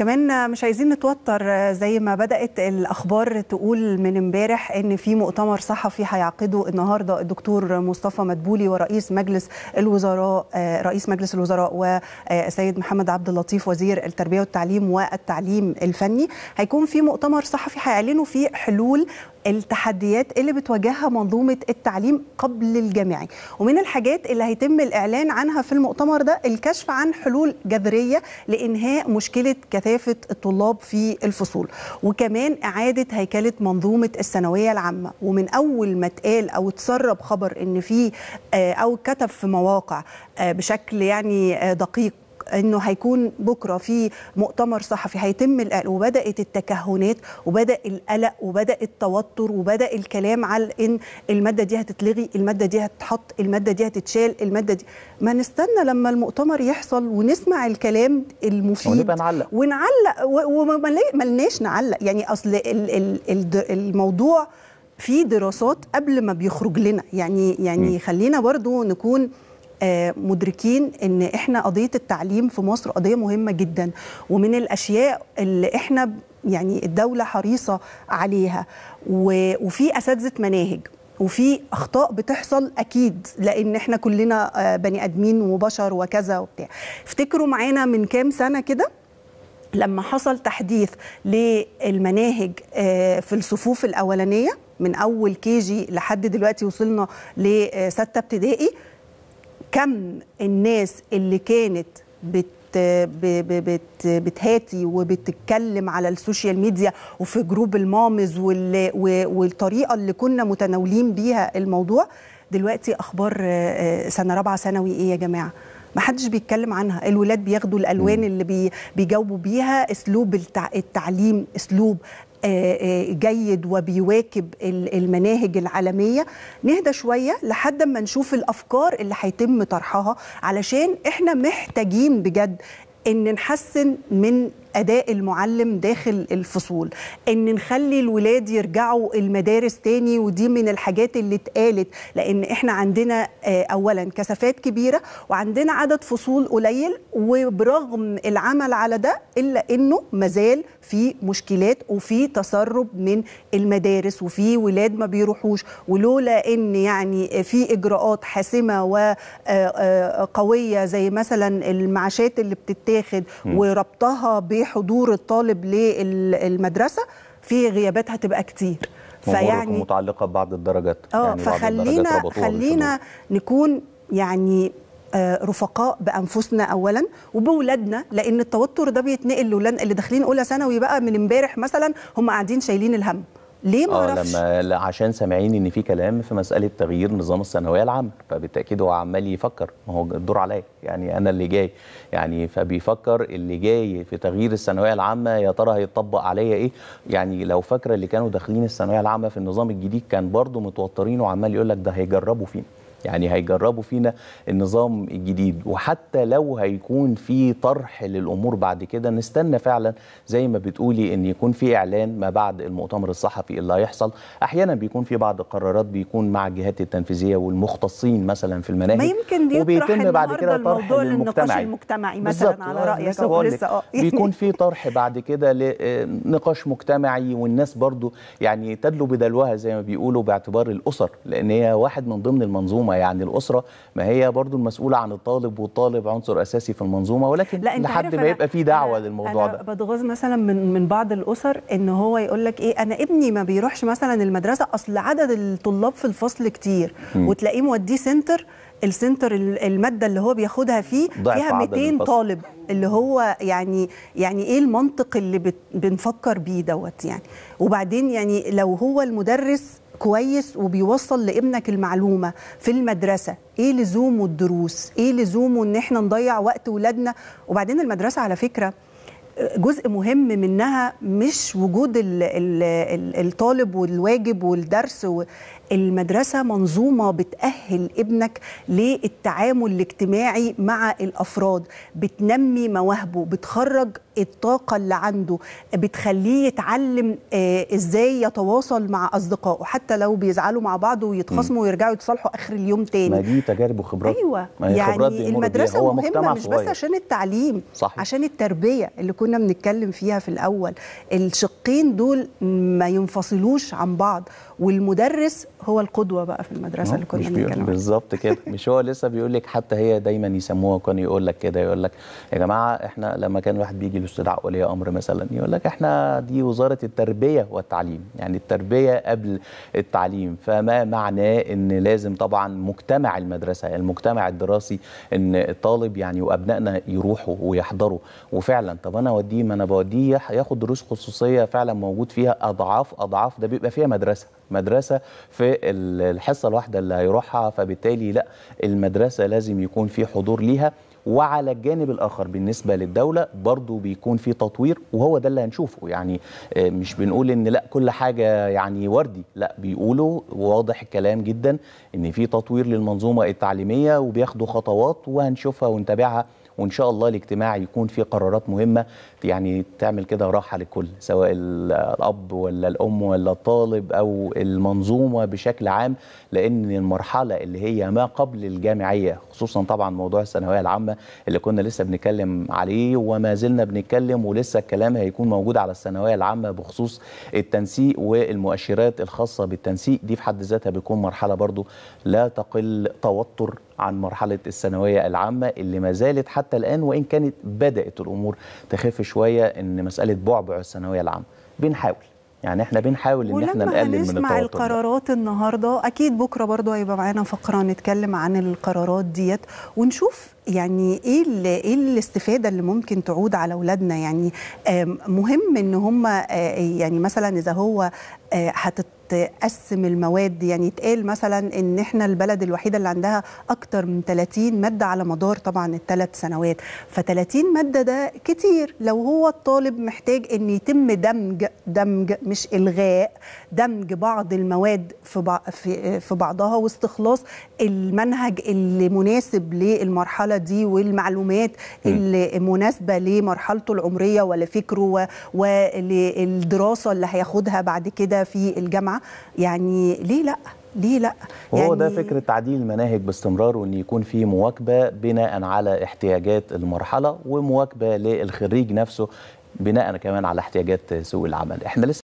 كمان مش عايزين نتوتر زي ما بدات الاخبار تقول من امبارح ان في مؤتمر صحفي هيعقده النهارده الدكتور مصطفى مدبولي ورئيس مجلس الوزراء آه، رئيس مجلس الوزراء وسيد آه، محمد عبد اللطيف وزير التربيه والتعليم والتعليم الفني هيكون في مؤتمر صحفي هيعلنوا فيه حلول التحديات اللي بتواجهها منظومه التعليم قبل الجامعي ومن الحاجات اللي هيتم الاعلان عنها في المؤتمر ده الكشف عن حلول جذريه لانهاء مشكله كثافه الطلاب في الفصول وكمان اعاده هيكله منظومه الثانويه العامه ومن اول ما اتقال او اتسرب خبر ان في آه، او كتب في مواقع آه، بشكل يعني آه، دقيق انه هيكون بكره في مؤتمر صحفي هيتم القلق وبدات التكهنات وبدا القلق وبدا التوتر وبدا الكلام على ان الماده دي هتتلغي الماده دي هتتحط الماده دي هتتشال الماده دي ما نستنى لما المؤتمر يحصل ونسمع الكلام المفيد نعلق. ونعلق وملناش نعلق يعني اصل الموضوع في دراسات قبل ما بيخرج لنا يعني يعني خلينا برضو نكون آه، مدركين ان احنا قضيه التعليم في مصر قضيه مهمه جدا ومن الاشياء اللي احنا يعني الدوله حريصه عليها وفي اساتذه مناهج وفي اخطاء بتحصل اكيد لان احنا كلنا آه، بني ادمين وبشر وكذا وبتاع افتكروا معانا من كام سنه كده لما حصل تحديث للمناهج آه، في الصفوف الاولانيه من اول كي جي لحد دلوقتي وصلنا لسته ابتدائي كم الناس اللي كانت بت بت بتهاتي وبتتكلم على السوشيال ميديا وفي جروب المامز والطريقه اللي كنا متناولين بيها الموضوع دلوقتي اخبار آه، آه، سنه رابعه ثانوي ايه يا جماعه ما حدش بيتكلم عنها الولاد بياخدوا الالوان اللي بيجاوبوا بيها اسلوب التعليم اسلوب آه، آه، جيد وبيواكب المناهج العالميه نهدى شويه لحد ما نشوف الافكار اللي هيتم طرحها علشان احنا محتاجين بجد ان نحسن من اداء المعلم داخل الفصول ان نخلي الولاد يرجعوا المدارس تاني ودي من الحاجات اللي اتقالت لان احنا عندنا آه، اولا كثافات كبيره وعندنا عدد فصول قليل وبرغم العمل على ده الا انه مازال في مشكلات وفي تسرب من المدارس وفي ولاد ما بيروحوش ولولا ان يعني في اجراءات حاسمه وقويه آه، آه، زي مثلا المعاشات اللي بتتاخد وربطها ب لحضور حضور الطالب للمدرسه في غيابات هتبقى كتير فيعني متعلقه ببعض الدرجات اه يعني فخلينا خلينا نكون يعني آه، رفقاء بانفسنا اولا وبولادنا لان التوتر ده بيتنقل لولادنا اللي داخلين اولى ثانوي بقى من امبارح مثلا هم قاعدين شايلين الهم ليه ما آه لما عشان سامعين ان في كلام في مساله تغيير نظام الثانويه العامه فبالتاكيد هو عمال يفكر ما هو الدور عليا يعني انا اللي جاي يعني فبيفكر اللي جاي في تغيير الثانويه العامه يا ترى هيطبق عليا ايه يعني لو فاكره اللي كانوا داخلين الثانويه العامه في النظام الجديد كان برضه متوترين وعمال يقول لك ده هيجربوا فينا يعني هيجربوا فينا النظام الجديد وحتى لو هيكون في طرح للامور بعد كده نستنى فعلا زي ما بتقولي ان يكون في اعلان ما بعد المؤتمر الصحفي اللي هيحصل احيانا بيكون في بعض القرارات بيكون مع الجهات التنفيذيه والمختصين مثلا في المناهج ما يمكن دي وبيتم بعد كده طرح للنقاش المجتمعي مثلا على رايك لسه, لسه أه. بيكون في طرح بعد كده لنقاش آه، مجتمعي والناس برضو يعني تدلو بدلوها زي ما بيقولوا باعتبار الاسر لان هي واحد من ضمن المنظومه المنظومه يعني الاسره ما هي برضو المسؤوله عن الطالب والطالب عنصر اساسي في المنظومه ولكن لا لحد ما يبقى في دعوه أنا للموضوع أنا ده بتغاظ مثلا من من بعض الاسر ان هو يقول لك ايه انا ابني ما بيروحش مثلا المدرسه اصل عدد الطلاب في الفصل كتير م. وتلاقيه موديه سنتر السنتر الماده اللي هو بياخدها فيه فيها 200 طالب اللي هو يعني يعني ايه المنطق اللي بنفكر بيه دوت يعني وبعدين يعني لو هو المدرس كويس وبيوصل لابنك المعلومه في المدرسه ايه لزومه الدروس ايه لزومه ان احنا نضيع وقت ولادنا وبعدين المدرسه على فكره جزء مهم منها مش وجود الـ الـ الـ الطالب والواجب والدرس المدرسه منظومه بتاهل ابنك للتعامل الاجتماعي مع الافراد بتنمي مواهبه بتخرج الطاقه اللي عنده بتخليه يتعلم آه، ازاي يتواصل مع اصدقائه حتى لو بيزعلوا مع بعض ويتخاصموا ويرجعوا يتصالحوا اخر اليوم تاني ما دي تجارب وخبرات أيوة يعني المدرسه مهمه مش بس عشان التعليم صحيح. عشان التربيه اللي كنا كنا بنتكلم فيها في الاول الشقين دول ما ينفصلوش عن بعض والمدرس هو القدوه بقى في المدرسه اللي اه، كنا بنتكلم بالظبط كده مش هو لسه بيقول لك حتى هي دايما يسموها كان يقول لك كده يقول لك يا جماعه احنا لما كان واحد بيجي لاستدعاء ولي امر مثلا يقول لك احنا دي وزاره التربيه والتعليم يعني التربيه قبل التعليم فما معناه ان لازم طبعا مجتمع المدرسه المجتمع الدراسي ان الطالب يعني وابنائنا يروحوا ويحضروا وفعلا طب انا اوديه ما انا بوديه هياخد دروس خصوصيه فعلا موجود فيها اضعاف اضعاف ده بيبقى فيها مدرسه مدرسه في الحصه الواحده اللي هيروحها فبالتالي لا المدرسه لازم يكون في حضور ليها وعلى الجانب الاخر بالنسبه للدوله برضو بيكون في تطوير وهو ده اللي هنشوفه يعني آه، مش بنقول ان لا كل حاجه يعني وردي لا بيقولوا واضح الكلام جدا ان في تطوير للمنظومه التعليميه وبياخدوا خطوات وهنشوفها ونتابعها وان شاء الله الاجتماع يكون فيه قرارات مهمه يعني تعمل كده راحه للكل سواء الاب ولا الام ولا الطالب او المنظومه بشكل عام لان المرحله اللي هي ما قبل الجامعيه خصوصا طبعا موضوع الثانويه العامه اللي كنا لسه بنتكلم عليه وما زلنا بنتكلم ولسه الكلام هيكون موجود على الثانويه العامه بخصوص التنسيق والمؤشرات الخاصه بالتنسيق دي في حد ذاتها بيكون مرحله برضو لا تقل توتر عن مرحله الثانويه العامه اللي ما زالت حتى حتى الآن وإن كانت بدأت الأمور تخف شوية إن مسألة بعبع الثانوية العامة بنحاول يعني احنا بنحاول ان احنا نقلل من التوتر نسمع القرارات النهارده اكيد بكره برضه هيبقى معانا فقره نتكلم عن القرارات ديت ونشوف يعني ايه ايه الاستفاده اللي ممكن تعود على اولادنا يعني مهم ان هم يعني مثلا اذا هو هتت تقسم المواد يعني يتقال مثلا ان احنا البلد الوحيده اللي عندها اكتر من 30 ماده على مدار طبعا الثلاث سنوات ف30 ماده ده كتير لو هو الطالب محتاج ان يتم دمج دمج مش الغاء دمج بعض المواد في في بعضها واستخلاص المنهج اللي مناسب للمرحله دي والمعلومات اللي مناسبه لمرحلته العمريه ولا فكره وللدراسه اللي هياخدها بعد كده في الجامعه يعني ليه لا ليه لا وهو هو ده يعني فكره تعديل المناهج باستمرار وان يكون في مواكبه بناء على احتياجات المرحله ومواكبه للخريج نفسه بناء كمان على احتياجات سوق العمل احنا لسه